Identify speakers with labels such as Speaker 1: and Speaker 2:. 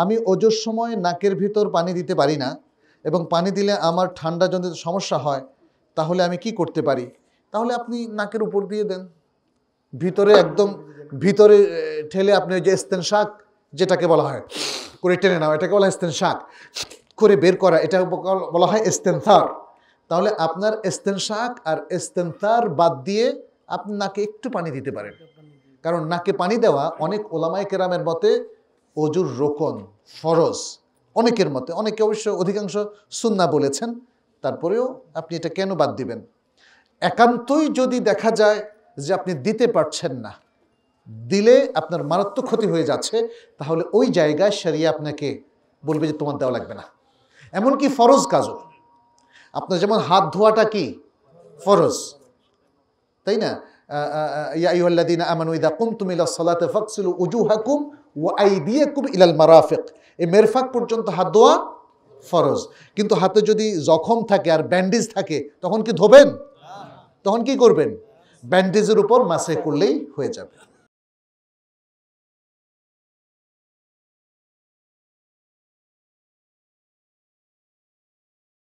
Speaker 1: আমি ওজোর সময় নাকের ভিতর পানি দিতে পারি না এবং পানি দিলে আমার ঠান্ডা জনিত সমস্যা হয় তাহলে আমি কি করতে পারি তাহলে আপনি নাকের উপর দিয়ে দেন ভিতরে একদম ভিতরে ঠেলে আপনি যে স্তেন শাক যেটাকে বলা হয় করে টেনে নাও এটাকে বলা হয় স্তেন শাক করে বের করা এটা বলা হয় স্তেনথার তাহলে আপনার স্তেন শাক আর স্তেনথার বাদ দিয়ে আপনি নাকে একটু পানি দিতে পারেন কারণ নাকে পানি দেওয়া অনেক ওলামায় কেরামের মতে অজুর রোকন ফরজ অনেকের মতে অনেকে অবশ্য অধিকাংশ সুন্না বলেছেন তারপরেও আপনি এটা কেন বাদ দিবেন একান্তই যদি দেখা যায় যে আপনি দিতে পারছেন না দিলে আপনার মারাত্মক ক্ষতি হয়ে যাচ্ছে তাহলে ওই জায়গায় সেরিয়া আপনাকে বলবে যে তোমার দেওয়া লাগবে না এমনকি ফরজ কাজও আপনার যেমন হাত ধোয়াটা কি ফরজ তাই না ইয়া ইউল্লাদিন আমানুইদা কুম তুমিলা সলাতে ফকসিল উজু হাকুম ও আই দিয়ে ইলাল মারাফেক এই মেরফাক পর্যন্ত হাত ধোয়া ফরজ কিন্তু হাতে যদি জখম থাকে আর ব্যান্ডেজ থাকে তখন কি ধোবেন তখন কি করবেন ব্যান্ডেজের উপর মাসে করলেই হয়ে যাবে